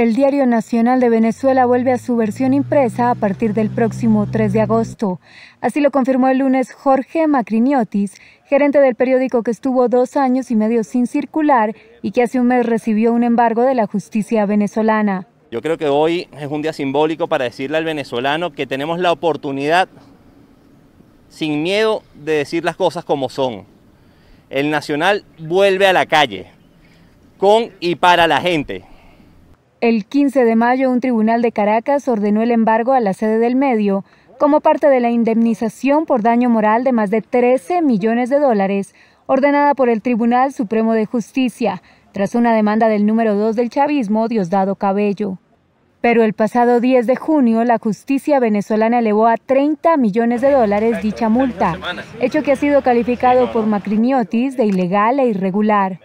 El Diario Nacional de Venezuela vuelve a su versión impresa a partir del próximo 3 de agosto. Así lo confirmó el lunes Jorge Macriniotis, gerente del periódico que estuvo dos años y medio sin circular y que hace un mes recibió un embargo de la justicia venezolana. Yo creo que hoy es un día simbólico para decirle al venezolano que tenemos la oportunidad, sin miedo, de decir las cosas como son. El Nacional vuelve a la calle, con y para la gente. El 15 de mayo, un tribunal de Caracas ordenó el embargo a la sede del medio como parte de la indemnización por daño moral de más de 13 millones de dólares ordenada por el Tribunal Supremo de Justicia, tras una demanda del número 2 del chavismo, Diosdado Cabello. Pero el pasado 10 de junio, la justicia venezolana elevó a 30 millones de dólares dicha multa, hecho que ha sido calificado por Macriñotis de ilegal e irregular.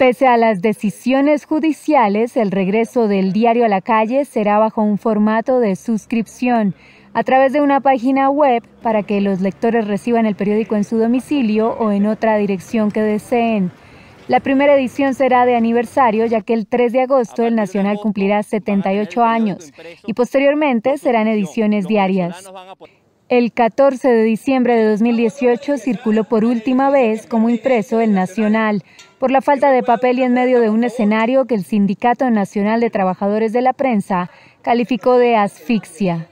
Pese a las decisiones judiciales, el regreso del diario a la calle será bajo un formato de suscripción a través de una página web para que los lectores reciban el periódico en su domicilio o en otra dirección que deseen. La primera edición será de aniversario, ya que el 3 de agosto el Nacional cumplirá 78 años y posteriormente serán ediciones diarias. El 14 de diciembre de 2018 circuló por última vez como impreso el Nacional. Por la falta de papel y en medio de un escenario que el Sindicato Nacional de Trabajadores de la Prensa calificó de asfixia.